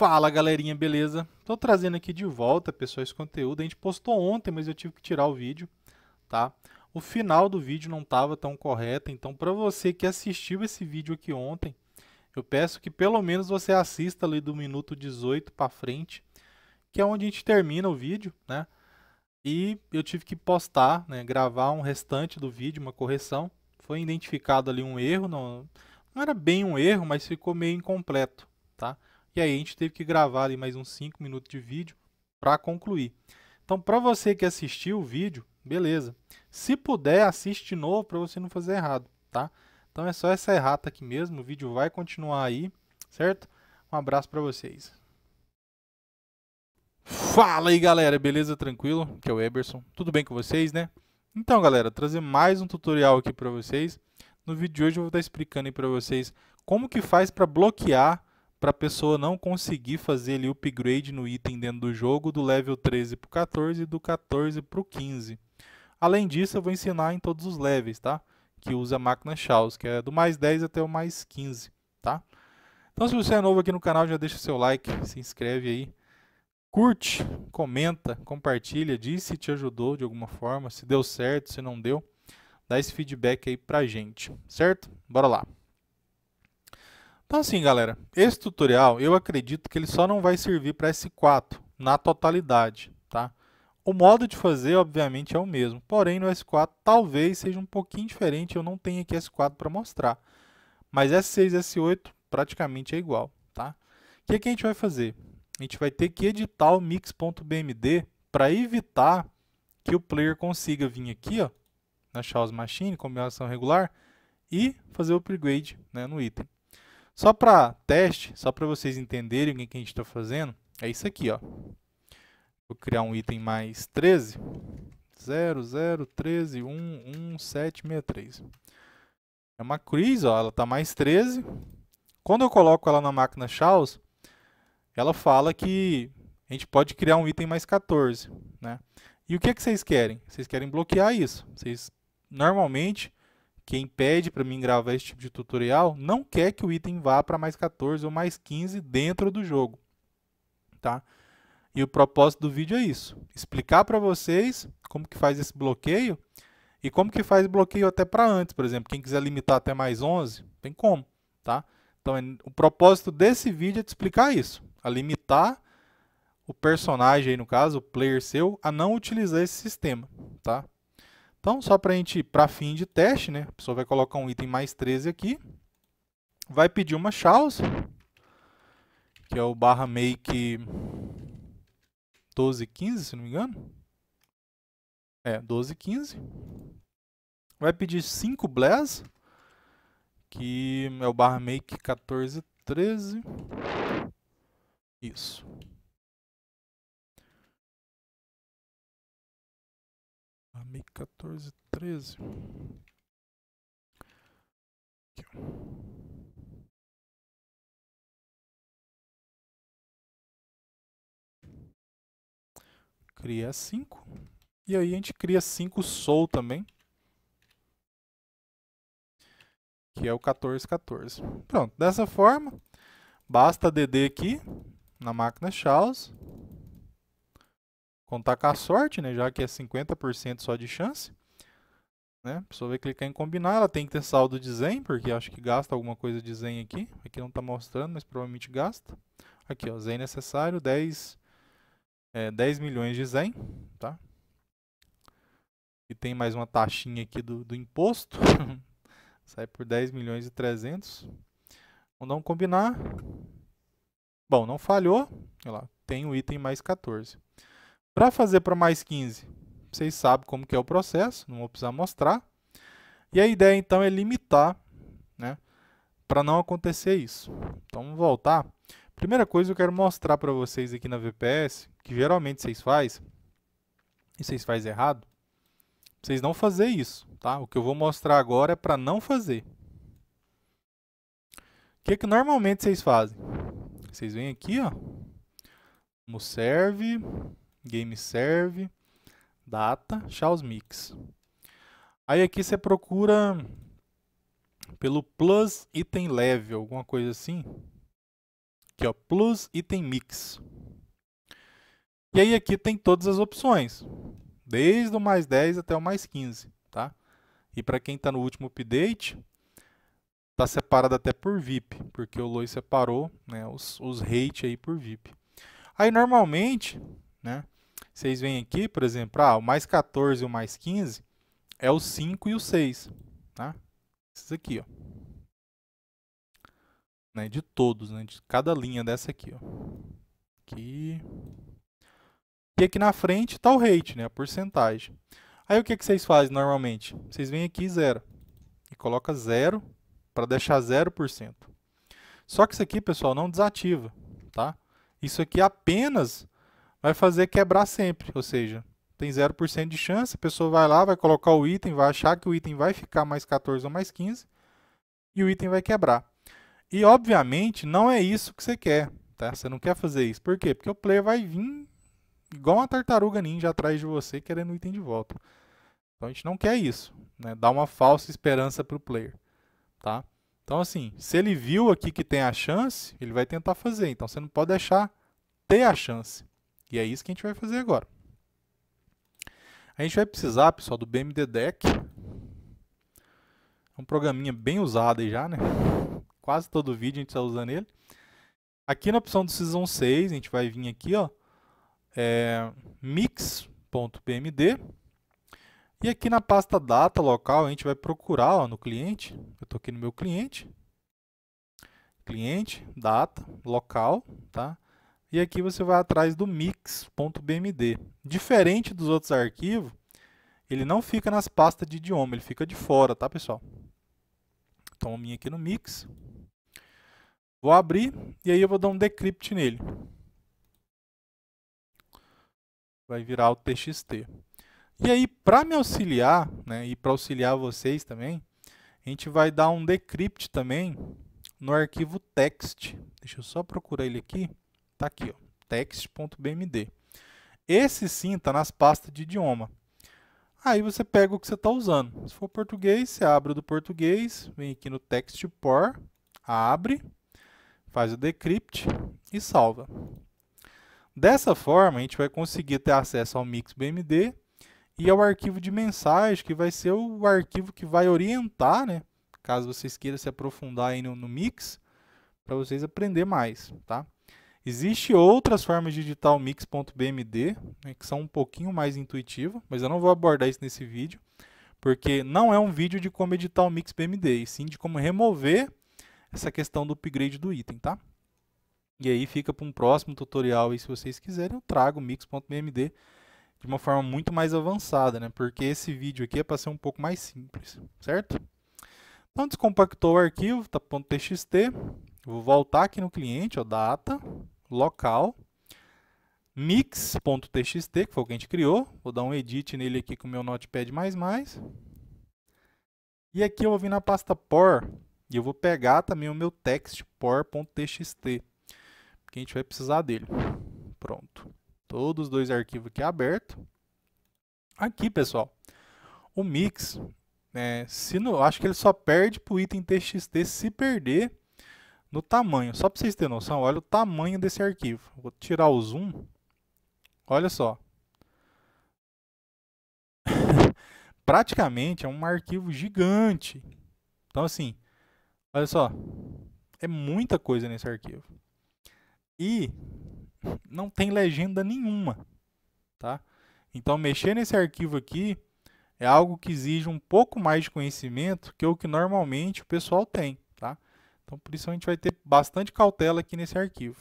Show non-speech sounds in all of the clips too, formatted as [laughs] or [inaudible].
Fala galerinha, beleza? Tô trazendo aqui de volta, pessoal, esse conteúdo. A gente postou ontem, mas eu tive que tirar o vídeo, tá? O final do vídeo não tava tão correto, então para você que assistiu esse vídeo aqui ontem, eu peço que pelo menos você assista ali do minuto 18 para frente, que é onde a gente termina o vídeo, né? E eu tive que postar, né, gravar um restante do vídeo, uma correção. Foi identificado ali um erro, não, não era bem um erro, mas ficou meio incompleto, tá? E aí a gente teve que gravar ali mais uns 5 minutos de vídeo para concluir. Então, para você que assistiu o vídeo, beleza. Se puder, assiste de novo para você não fazer errado, tá? Então é só essa errata aqui mesmo, o vídeo vai continuar aí, certo? Um abraço para vocês. Fala aí, galera, beleza? Tranquilo? Que é o Eberson. Tudo bem com vocês, né? Então, galera, trazer mais um tutorial aqui para vocês. No vídeo de hoje eu vou estar explicando aí para vocês como que faz para bloquear para a pessoa não conseguir fazer ali o upgrade no item dentro do jogo do level 13 para o 14 e do 14 para o 15. Além disso, eu vou ensinar em todos os levels, tá? Que usa a máquina Chaos, que é do mais 10 até o mais 15, tá? Então, se você é novo aqui no canal, já deixa seu like, se inscreve aí. Curte, comenta, compartilha, diz se te ajudou de alguma forma, se deu certo, se não deu. Dá esse feedback aí pra gente, certo? Bora lá! Então assim, galera, esse tutorial eu acredito que ele só não vai servir para S4 na totalidade, tá? O modo de fazer, obviamente, é o mesmo, porém no S4 talvez seja um pouquinho diferente, eu não tenho aqui S4 para mostrar. Mas S6 e S8 praticamente é igual, tá? O que, que a gente vai fazer? A gente vai ter que editar o mix.bmd para evitar que o player consiga vir aqui, ó, na Charles Machine, combinação é regular, e fazer o upgrade né, no item. Só para teste, só para vocês entenderem o que a gente está fazendo, é isso aqui. Ó. Vou criar um item mais 13. 00131763. É uma Cris, ó, ela está mais 13. Quando eu coloco ela na máquina Charles, ela fala que a gente pode criar um item mais 14. Né? E o que, é que vocês querem? Vocês querem bloquear isso. Vocês normalmente quem pede para mim gravar esse tipo de tutorial não quer que o item vá para mais 14 ou mais 15 dentro do jogo. Tá? E o propósito do vídeo é isso, explicar para vocês como que faz esse bloqueio e como que faz bloqueio até para antes, por exemplo, quem quiser limitar até mais 11, tem como, tá? Então, é, o propósito desse vídeo é te explicar isso, a limitar o personagem aí, no caso, o player seu, a não utilizar esse sistema, tá? Então, só para a gente, para fim de teste, né? A pessoa vai colocar um item mais 13 aqui. Vai pedir uma chals, que é o barra make 1215, se não me engano. É, 1215. Vai pedir 5 blaz, que é o barra make 1413. Isso. a MiG 1413. Aqui, ó. Cria 5. E aí a gente cria 5 sol também. Que é o 1414. Pronto, dessa forma, basta DD aqui na máquina Charles contar com a sorte, né? Já que é 50% só de chance. Né? A pessoa vai clicar em combinar, ela tem que ter saldo de Zen, porque acho que gasta alguma coisa de Zen aqui. Aqui não está mostrando, mas provavelmente gasta. Aqui, ó, Zen necessário, 10, é, 10 milhões de Zen, tá? E tem mais uma taxinha aqui do, do imposto. [laughs] Sai por 10 milhões e 300. Vamos dar um combinar. Bom, não falhou. Olha lá, tem o item mais 14. Para fazer para mais 15, vocês sabem como que é o processo, não vou precisar mostrar. E a ideia então é limitar, né, para não acontecer isso. Então vamos voltar. Primeira coisa eu quero mostrar para vocês aqui na VPS, que geralmente vocês fazem, e vocês fazem errado, vocês não fazer isso, tá? O que eu vou mostrar agora é para não fazer. O que, é que normalmente vocês fazem? Vocês vêm aqui, ó, no serve, game serve, data, mix. Aí aqui você procura pelo plus item level, alguma coisa assim. Aqui ó, plus item mix. E aí aqui tem todas as opções, desde o mais 10 até o mais 15, tá? E para quem está no último update, está separado até por VIP, porque o Lois separou né, os, os rate aí por VIP. Aí normalmente né? Vocês veem aqui, por exemplo, ah, o mais 14 e o mais 15 é o 5 e o 6. Tá? Né? Esses aqui, ó. Né, de todos, né, de cada linha dessa aqui. Ó. Aqui. E aqui na frente está o rate, né, a porcentagem. Aí o que, que vocês fazem normalmente? Vocês vêm aqui zero e coloca zero para deixar 0%. Só que isso aqui, pessoal, não desativa. Tá? Isso aqui é apenas vai fazer quebrar sempre, ou seja, tem 0% de chance, a pessoa vai lá, vai colocar o item, vai achar que o item vai ficar mais 14 ou mais 15 e o item vai quebrar. E obviamente não é isso que você quer, tá? Você não quer fazer isso. Por quê? Porque o player vai vir igual uma tartaruga ninja atrás de você querendo o item de volta. Então a gente não quer isso, né? Dá uma falsa esperança para o player, tá? Então assim, se ele viu aqui que tem a chance, ele vai tentar fazer. Então você não pode deixar ter a chance. E é isso que a gente vai fazer agora. A gente vai precisar, pessoal, do BMD Deck. É um programinha bem usado aí já, né? Quase todo vídeo a gente está usando ele. Aqui na opção do Season 6, a gente vai vir aqui, ó, é, mix.pmd. E aqui na pasta data local, a gente vai procurar ó, no cliente. Eu estou aqui no meu cliente. Cliente, data, local, tá? E aqui você vai atrás do mix.bmd. Diferente dos outros arquivos, ele não fica nas pastas de idioma, ele fica de fora, tá pessoal? Então, minha aqui no mix. Vou abrir e aí eu vou dar um decrypt nele. Vai virar o txt. E aí, para me auxiliar, né, e para auxiliar vocês também, a gente vai dar um decrypt também no arquivo text. Deixa eu só procurar ele aqui. Está aqui, text.bmd. Esse sim está nas pastas de idioma. Aí você pega o que você está usando. Se for português, você abre o do português, vem aqui no text por, abre, faz o decrypt e salva. Dessa forma, a gente vai conseguir ter acesso ao MixBMD e ao arquivo de mensagem, que vai ser o arquivo que vai orientar, né? caso vocês queiram se aprofundar aí no, no Mix, para vocês aprender mais. Tá? Existe outras formas de editar o mix.bmd, né, que são um pouquinho mais intuitivas, mas eu não vou abordar isso nesse vídeo, porque não é um vídeo de como editar o mix.bmd, e sim de como remover essa questão do upgrade do item, tá? E aí fica para um próximo tutorial, e se vocês quiserem eu trago o mix.bmd de uma forma muito mais avançada, né? Porque esse vídeo aqui é para ser um pouco mais simples, certo? Então descompactou o arquivo, tá txt. Vou voltar aqui no cliente, ó, data, local, mix.txt, que foi o que a gente criou. Vou dar um edit nele aqui com o meu notepad++. E aqui eu vou vir na pasta por e eu vou pegar também o meu text por.txt, que a gente vai precisar dele. Pronto. Todos os dois arquivos aqui abertos. Aqui, pessoal, o mix, é, se não, acho que ele só perde para o item txt se perder no tamanho. Só para vocês terem noção, olha o tamanho desse arquivo. Vou tirar o zoom. Olha só. [laughs] Praticamente é um arquivo gigante. Então assim, olha só. É muita coisa nesse arquivo. E não tem legenda nenhuma, tá? Então mexer nesse arquivo aqui é algo que exige um pouco mais de conhecimento que o que normalmente o pessoal tem. Então, por isso a gente vai ter bastante cautela aqui nesse arquivo.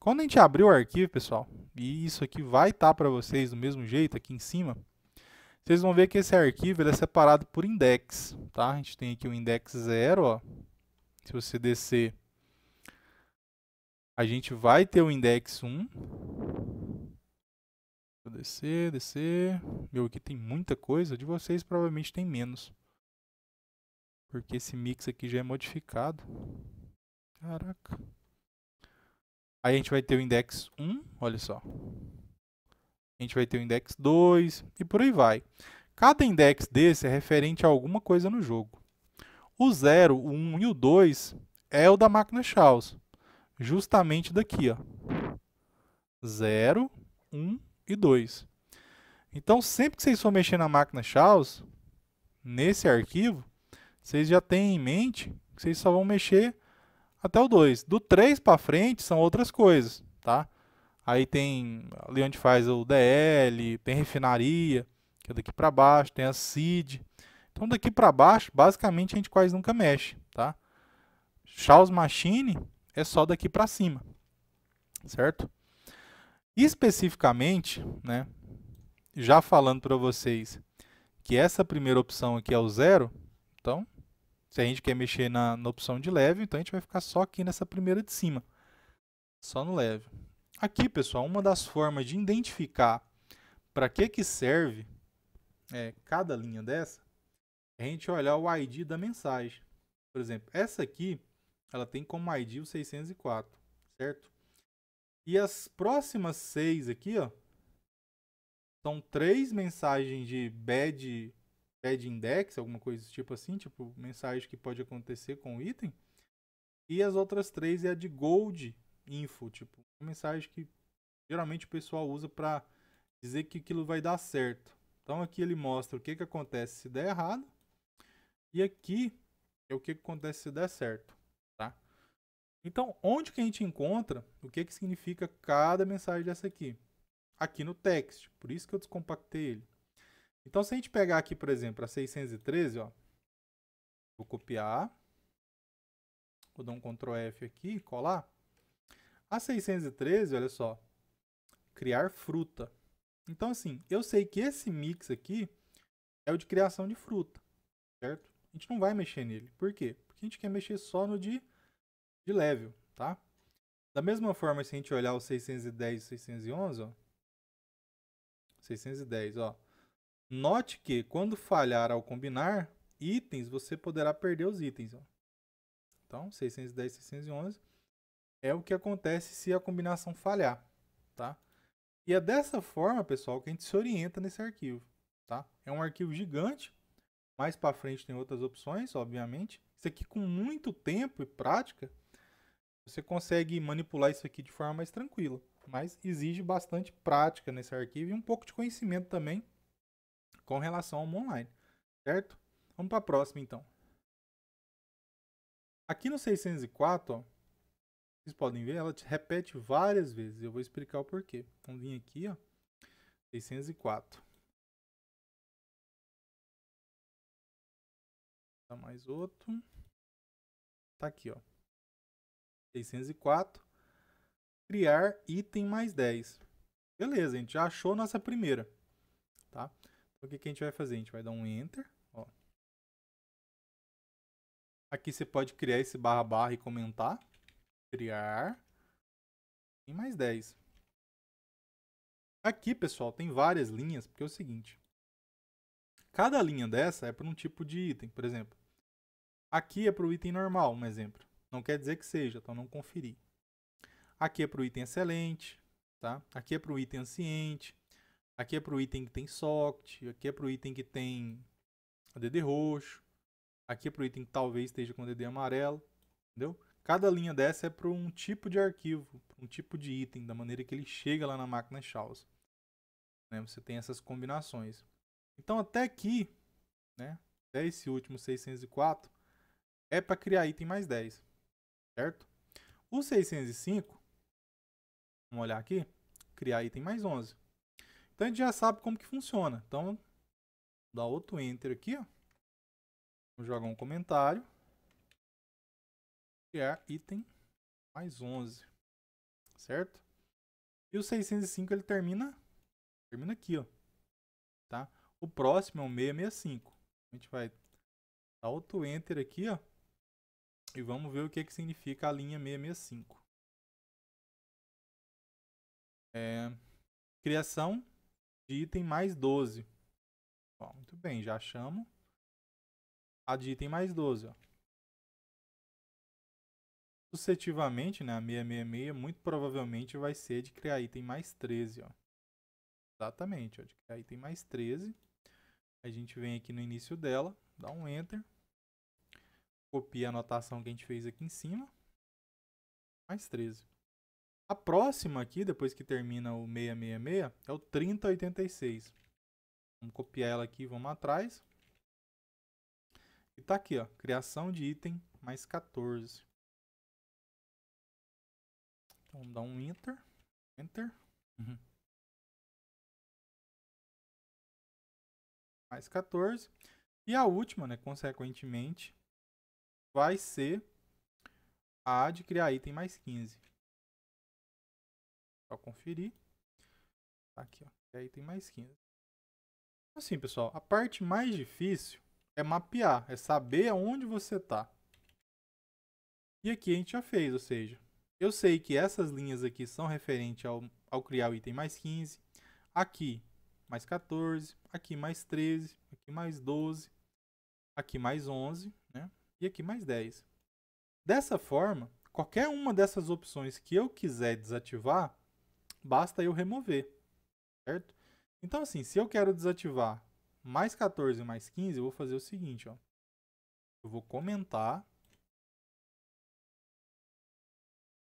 Quando a gente abrir o arquivo, pessoal, e isso aqui vai estar tá para vocês do mesmo jeito aqui em cima, vocês vão ver que esse arquivo ele é separado por index, tá? A gente tem aqui o index 0, ó. Se você descer, a gente vai ter o index 1. Um. Vou descer, descer. Meu, aqui tem muita coisa, de vocês provavelmente tem menos. Porque esse mix aqui já é modificado. Caraca. Aí a gente vai ter o index 1, olha só. A gente vai ter o index 2 e por aí vai. Cada index desse é referente a alguma coisa no jogo. O 0, o 1 e o 2 é o da máquina Charles. Justamente daqui, ó. 0, 1 e 2. Então, sempre que vocês for mexer na máquina Charles, nesse arquivo, vocês já têm em mente que vocês só vão mexer até o 2. Do 3 para frente são outras coisas, tá? Aí tem ali onde faz o DL, tem refinaria, que é daqui para baixo, tem a CID. Então daqui para baixo, basicamente a gente quase nunca mexe, tá? Charles Machine é só daqui para cima, certo? Especificamente, né, já falando para vocês que essa primeira opção aqui é o zero, então se a gente quer é mexer na, na opção de leve, então a gente vai ficar só aqui nessa primeira de cima. Só no leve. Aqui, pessoal, uma das formas de identificar para que, que serve é, cada linha dessa, é a gente olhar o ID da mensagem. Por exemplo, essa aqui, ela tem como ID o 604, certo? E as próximas seis aqui, ó, são três mensagens de bad bad index, alguma coisa do tipo assim, tipo mensagem que pode acontecer com o item. E as outras três é a de gold info, tipo, uma mensagem que geralmente o pessoal usa para dizer que aquilo vai dar certo. Então aqui ele mostra o que, que acontece se der errado. E aqui é o que, que acontece se der certo, tá? Então, onde que a gente encontra o que, que significa cada mensagem dessa aqui? Aqui no text, por isso que eu descompactei ele. Então, se a gente pegar aqui, por exemplo, a 613, ó, vou copiar, vou dar um Ctrl F aqui e colar. A 613, olha só, criar fruta. Então, assim, eu sei que esse mix aqui é o de criação de fruta, certo? A gente não vai mexer nele. Por quê? Porque a gente quer mexer só no de, de level, tá? Da mesma forma, se a gente olhar o 610 e 611, ó, 610, ó, Note que quando falhar ao combinar itens, você poderá perder os itens. Ó. Então, 610 611 é o que acontece se a combinação falhar, tá? E é dessa forma, pessoal, que a gente se orienta nesse arquivo, tá? É um arquivo gigante. Mais para frente tem outras opções, obviamente. Isso aqui com muito tempo e prática, você consegue manipular isso aqui de forma mais tranquila, mas exige bastante prática nesse arquivo e um pouco de conhecimento também com relação ao online, certo? Vamos para a próxima, então. Aqui no 604, ó, vocês podem ver, ela repete várias vezes. Eu vou explicar o porquê. Então, vim aqui, ó, 604. Tá mais outro. Tá aqui, ó. 604. Criar item mais 10. Beleza, a gente já achou nossa primeira, tá? Então, o que, que a gente vai fazer? A gente vai dar um Enter. Ó. Aqui você pode criar esse barra barra e comentar. Criar. E mais 10. Aqui, pessoal, tem várias linhas, porque é o seguinte. Cada linha dessa é para um tipo de item, por exemplo. Aqui é para o item normal, um exemplo. Não quer dizer que seja, então não conferi. Aqui é para o item excelente, tá? Aqui é para o item anciente, Aqui é para o item que tem socket, aqui é para o item que tem DD roxo, aqui é para o item que talvez esteja com DD amarelo, entendeu? Cada linha dessa é para um tipo de arquivo, um tipo de item, da maneira que ele chega lá na máquina Charles. Né? Você tem essas combinações. Então até aqui, né? até esse último 604, é para criar item mais 10, certo? O 605, vamos olhar aqui, criar item mais 11. Então a gente já sabe como que funciona. Então, dá outro enter aqui, ó. Vou jogar um comentário. Criar é item mais 11. Certo? E o 605 ele termina termina aqui, ó. Tá? O próximo é o 665. A gente vai dar outro enter aqui, ó. E vamos ver o que, que significa a linha 665. É, criação de item mais 12. Ó, muito bem, já chamo a de item mais 12. Ó. Sucessivamente, né, a 666 muito provavelmente vai ser de criar item mais 13. Ó. Exatamente, ó, de criar item mais 13. A gente vem aqui no início dela, dá um Enter. Copia a anotação que a gente fez aqui em cima. Mais 13. A próxima aqui, depois que termina o 666, é o 3086. Vamos copiar ela aqui, vamos atrás. E tá aqui, ó, criação de item mais 14. Então, vamos dar um enter, enter. Uhum. Mais 14. E a última, né, consequentemente, vai ser a de criar item mais 15. Só conferir. Tá aqui, ó. E aí tem mais 15. Assim, pessoal, a parte mais difícil é mapear, é saber aonde você tá. E aqui a gente já fez, ou seja, eu sei que essas linhas aqui são referentes ao, ao criar o item mais 15. Aqui mais 14, aqui mais 13, aqui mais 12, aqui mais 11, né? E aqui mais 10. Dessa forma, qualquer uma dessas opções que eu quiser desativar, basta eu remover, certo? Então, assim, se eu quero desativar mais 14 mais 15, eu vou fazer o seguinte, ó. Eu vou comentar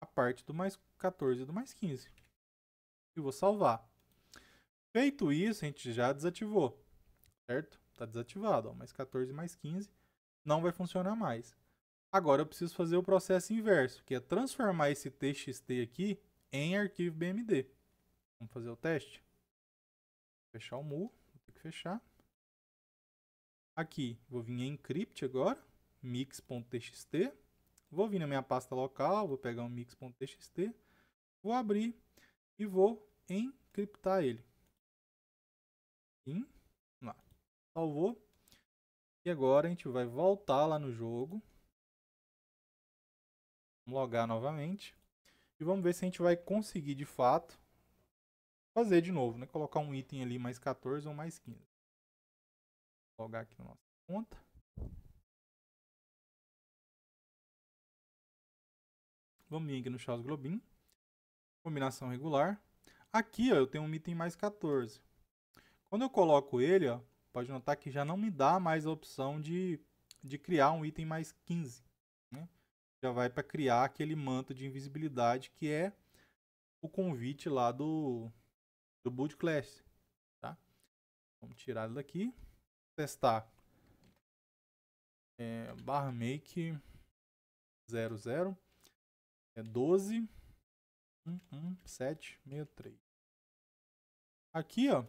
a parte do mais 14 e do mais 15. E vou salvar. Feito isso, a gente já desativou, certo? Está desativado, ó, mais 14 mais 15 não vai funcionar mais. Agora eu preciso fazer o processo inverso, que é transformar esse txt aqui em arquivo BMD. Vamos fazer o teste. Fechar o mu, vou ter que fechar. Aqui, vou vir em encrypt agora, mix.txt. Vou vir na minha pasta local, vou pegar um mix.txt, vou abrir e vou encriptar ele. Sim, lá. Salvou. E agora a gente vai voltar lá no jogo. Vamos logar novamente. E vamos ver se a gente vai conseguir de fato fazer de novo, né? Colocar um item ali mais 14 ou mais 15. Vou logar aqui na nossa conta. Vamos vir aqui no Charles Globin. Combinação regular. Aqui ó, eu tenho um item mais 14. Quando eu coloco ele, ó, pode notar que já não me dá mais a opção de, de criar um item mais 15. Né? já vai para criar aquele manto de invisibilidade que é o convite lá do, do Boot Class. Tá? Vamos tirar ele daqui. Testar. É, barra make 00 é 12 1763 Aqui, ó.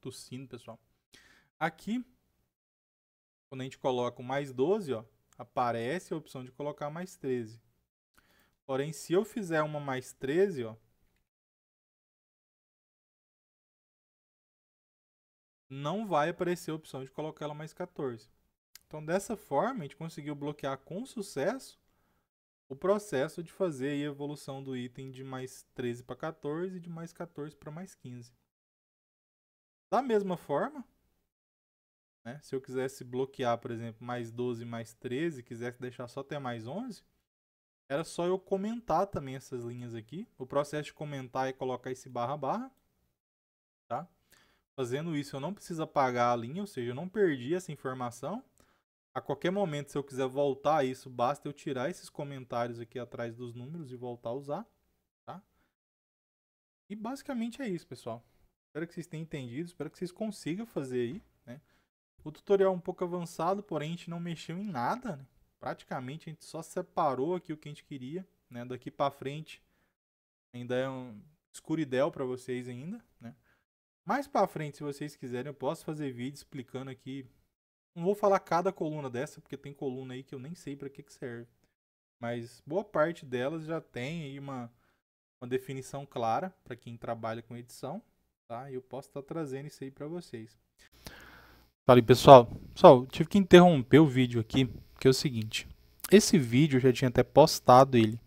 Tossindo, pessoal. Aqui quando a gente coloca o mais 12, ó, aparece a opção de colocar mais 13. Porém, se eu fizer uma mais 13, ó, não vai aparecer a opção de colocar ela mais 14. Então, dessa forma, a gente conseguiu bloquear com sucesso o processo de fazer a evolução do item de mais 13 para 14 e de mais 14 para mais 15. Da mesma forma, né? Se eu quisesse bloquear, por exemplo, mais 12, mais 13, quisesse deixar só até mais 11, era só eu comentar também essas linhas aqui. O processo de comentar é colocar esse barra barra. Tá? Fazendo isso, eu não preciso apagar a linha, ou seja, eu não perdi essa informação. A qualquer momento, se eu quiser voltar a isso, basta eu tirar esses comentários aqui atrás dos números e voltar a usar. Tá? E basicamente é isso, pessoal. Espero que vocês tenham entendido, espero que vocês consigam fazer aí. O tutorial é um pouco avançado, porém a gente não mexeu em nada, né? praticamente a gente só separou aqui o que a gente queria, né? Daqui para frente ainda é um escuridel para vocês ainda, né? Mais para frente, se vocês quiserem, eu posso fazer vídeo explicando aqui. Não vou falar cada coluna dessa, porque tem coluna aí que eu nem sei para que, que serve. Mas boa parte delas já tem aí uma, uma definição clara para quem trabalha com edição, tá? Eu posso estar tá trazendo isso aí para vocês. Fala aí, pessoal. Pessoal, tive que interromper o vídeo aqui, que é o seguinte. Esse vídeo eu já tinha até postado ele.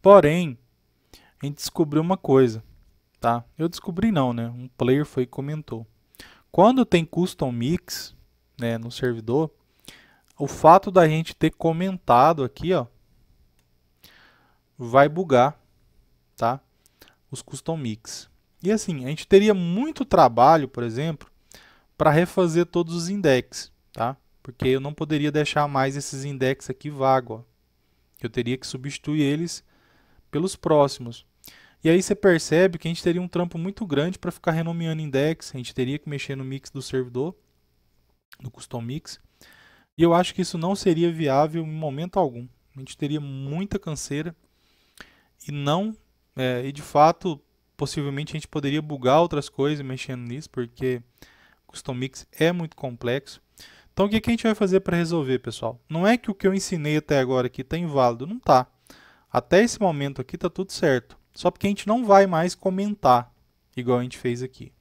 Porém, a gente descobriu uma coisa, tá? Eu descobri não, né? Um player foi e comentou. Quando tem custom mix, né, no servidor, o fato da gente ter comentado aqui, ó, vai bugar, tá? Os custom mix. E assim, a gente teria muito trabalho, por exemplo, para refazer todos os index, tá? Porque eu não poderia deixar mais esses index aqui vagos. Eu teria que substituir eles pelos próximos. E aí você percebe que a gente teria um trampo muito grande para ficar renomeando index, a gente teria que mexer no mix do servidor, do custom mix. E eu acho que isso não seria viável em momento algum. A gente teria muita canseira e não, é, e de fato, possivelmente a gente poderia bugar outras coisas mexendo nisso, porque custom mix é muito complexo. Então o que, que a gente vai fazer para resolver, pessoal? Não é que o que eu ensinei até agora aqui está inválido, não está. Até esse momento aqui está tudo certo. Só porque a gente não vai mais comentar, igual a gente fez aqui.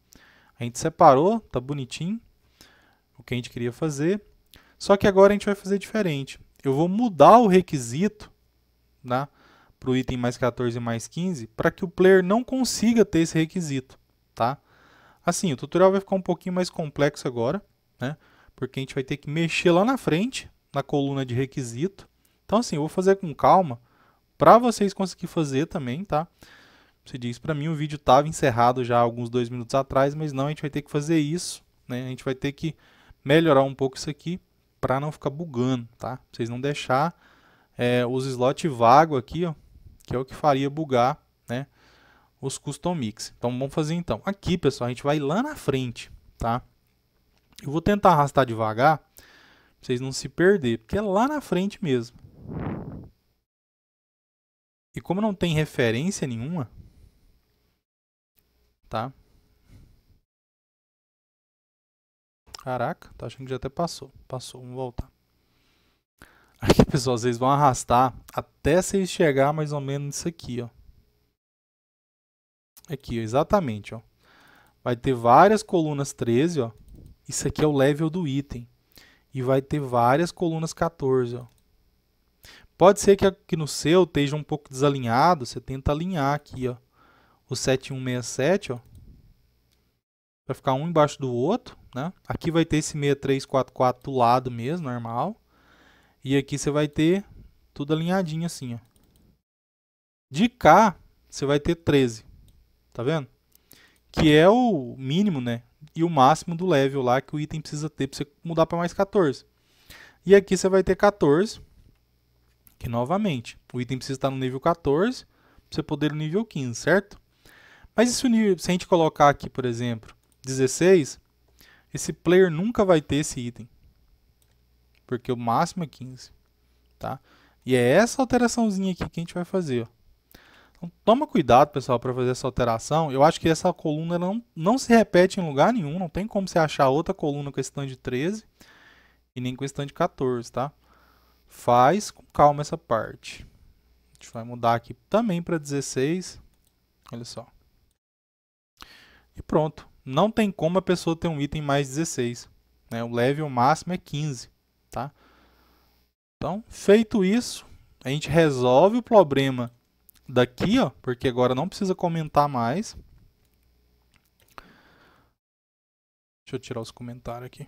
A gente separou, está bonitinho, o que a gente queria fazer. Só que agora a gente vai fazer diferente. Eu vou mudar o requisito né, para o item mais 14 e mais 15 para que o player não consiga ter esse requisito. Tá? Assim, o tutorial vai ficar um pouquinho mais complexo agora, né? Porque a gente vai ter que mexer lá na frente, na coluna de requisito. Então, assim, eu vou fazer com calma, para vocês conseguirem fazer também, tá? Você diz, para mim o vídeo estava encerrado já alguns dois minutos atrás, mas não, a gente vai ter que fazer isso, né? A gente vai ter que melhorar um pouco isso aqui para não ficar bugando, tá? Vocês não deixar é, os slots vagos aqui, ó, que é o que faria bugar os custom mix. Então vamos fazer então. Aqui, pessoal, a gente vai lá na frente, tá? Eu vou tentar arrastar devagar, pra vocês não se perder, porque é lá na frente mesmo. E como não tem referência nenhuma, tá? Caraca, tá achando que já até passou. Passou, vamos voltar. Aqui, pessoal, vocês vão arrastar até vocês chegar mais ou menos nisso aqui, ó. Aqui, ó, exatamente. Ó. Vai ter várias colunas 13, ó. Isso aqui é o level do item. E vai ter várias colunas 14, ó. Pode ser que aqui no seu esteja um pouco desalinhado, você tenta alinhar aqui, ó. O 7167, ó. Vai ficar um embaixo do outro, né? Aqui vai ter esse 6344 do lado mesmo, normal. E aqui você vai ter tudo alinhadinho assim, ó. De cá, você vai ter 13 tá vendo? Que é o mínimo, né? E o máximo do level lá que o item precisa ter para você mudar para mais 14. E aqui você vai ter 14, que novamente, o item precisa estar tá no nível 14 para você poder no nível 15, certo? Mas se, o nível, se a gente colocar aqui, por exemplo, 16, esse player nunca vai ter esse item. Porque o máximo é 15, tá? E é essa alteraçãozinha aqui que a gente vai fazer, ó. Então toma cuidado, pessoal, para fazer essa alteração. Eu acho que essa coluna não, não se repete em lugar nenhum. Não tem como você achar outra coluna com esse stand de 13 e nem com esse stand de 14, tá? Faz com calma essa parte. A gente vai mudar aqui também para 16. Olha só. E pronto. Não tem como a pessoa ter um item mais 16. Né? O level máximo é 15, tá? Então, feito isso, a gente resolve o problema daqui, ó, porque agora não precisa comentar mais. Deixa eu tirar os comentários aqui.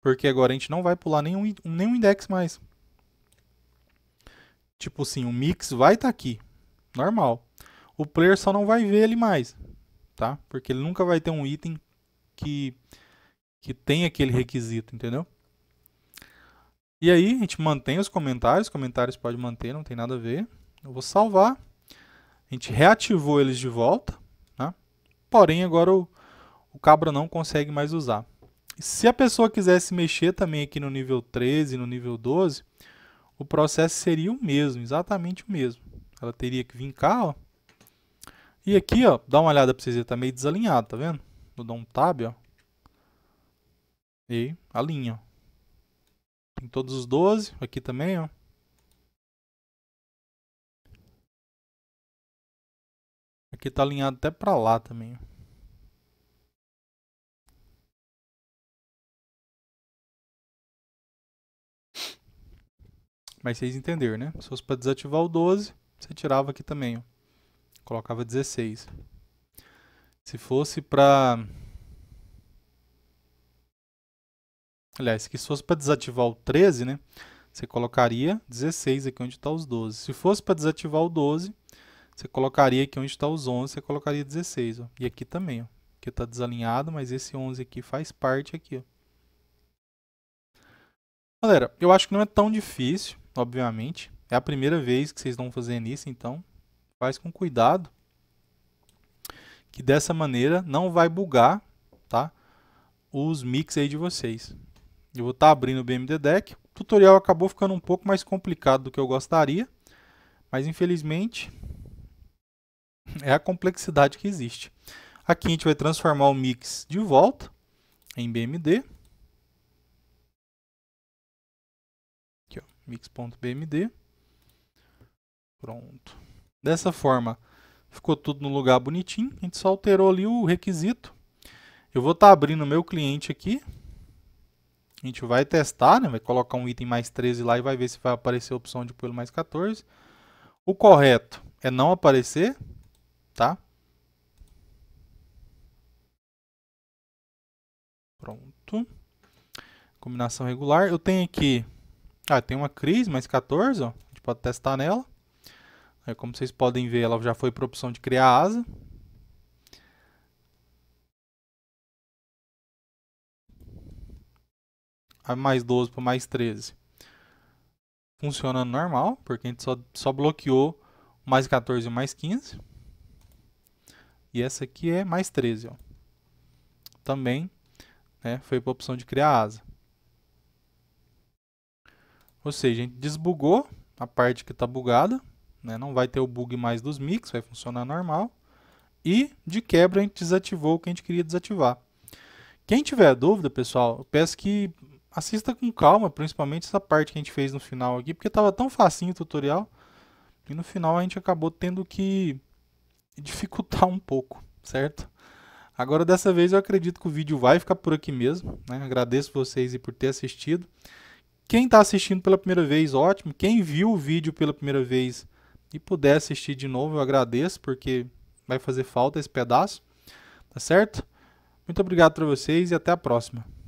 Porque agora a gente não vai pular nenhum, nenhum index mais. Tipo assim, o mix vai estar tá aqui. Normal. O player só não vai ver ele mais. Tá? Porque ele nunca vai ter um item que, que tem aquele requisito, entendeu? E aí, a gente mantém os comentários, comentários pode manter, não tem nada a ver. Eu vou salvar. A gente reativou eles de volta, né? porém agora o, o Cabra não consegue mais usar. Se a pessoa quisesse mexer também aqui no nível 13, no nível 12, o processo seria o mesmo, exatamente o mesmo. Ela teria que vir cá, ó. E aqui, ó, dá uma olhada para vocês verem, tá meio desalinhado, tá vendo? Vou dar um tab, ó. E alinha, ó. Tem todos os 12 aqui também, ó. Aqui tá alinhado até para lá também. Ó. Mas vocês entenderam, né? Se fosse para desativar o 12, você tirava aqui também, ó. Colocava 16. Se fosse para Aliás, que se fosse para desativar o 13, né? Você colocaria 16 aqui onde está os 12. Se fosse para desativar o 12, você colocaria aqui onde está os 11, você colocaria 16. Ó. E aqui também, ó. Aqui está desalinhado, mas esse 11 aqui faz parte aqui, ó. Galera, eu acho que não é tão difícil, obviamente. É a primeira vez que vocês estão fazendo isso, então faz com cuidado. Que dessa maneira não vai bugar, tá? Os mix aí de vocês eu vou estar tá abrindo o BMD Deck. O tutorial acabou ficando um pouco mais complicado do que eu gostaria, mas infelizmente é a complexidade que existe. Aqui a gente vai transformar o mix de volta em BMD. mix.bmd. Pronto. Dessa forma, ficou tudo no lugar bonitinho. A gente só alterou ali o requisito. Eu vou estar tá abrindo o meu cliente aqui. A gente vai testar, né? vai colocar um item mais 13 lá e vai ver se vai aparecer a opção de pelo mais 14. O correto é não aparecer, tá? Pronto. Combinação regular. Eu tenho aqui... Ah, tem uma Cris, mais 14, ó. A gente pode testar nela. Aí, é, como vocês podem ver, ela já foi para a opção de criar asa. a mais 12 para mais 13. Funcionando normal, porque a gente só, só bloqueou mais 14 e mais 15. E essa aqui é mais 13. Ó. Também né, foi para a opção de criar asa. Ou seja, a gente desbugou a parte que está bugada. Né, não vai ter o bug mais dos mix, vai funcionar normal. E de quebra a gente desativou o que a gente queria desativar. Quem tiver dúvida, pessoal, peço que assista com calma, principalmente essa parte que a gente fez no final aqui, porque estava tão facinho o tutorial e no final a gente acabou tendo que dificultar um pouco, certo? Agora dessa vez eu acredito que o vídeo vai ficar por aqui mesmo, né? Agradeço vocês por ter assistido. Quem está assistindo pela primeira vez, ótimo. Quem viu o vídeo pela primeira vez e puder assistir de novo, eu agradeço, porque vai fazer falta esse pedaço, tá certo? Muito obrigado para vocês e até a próxima.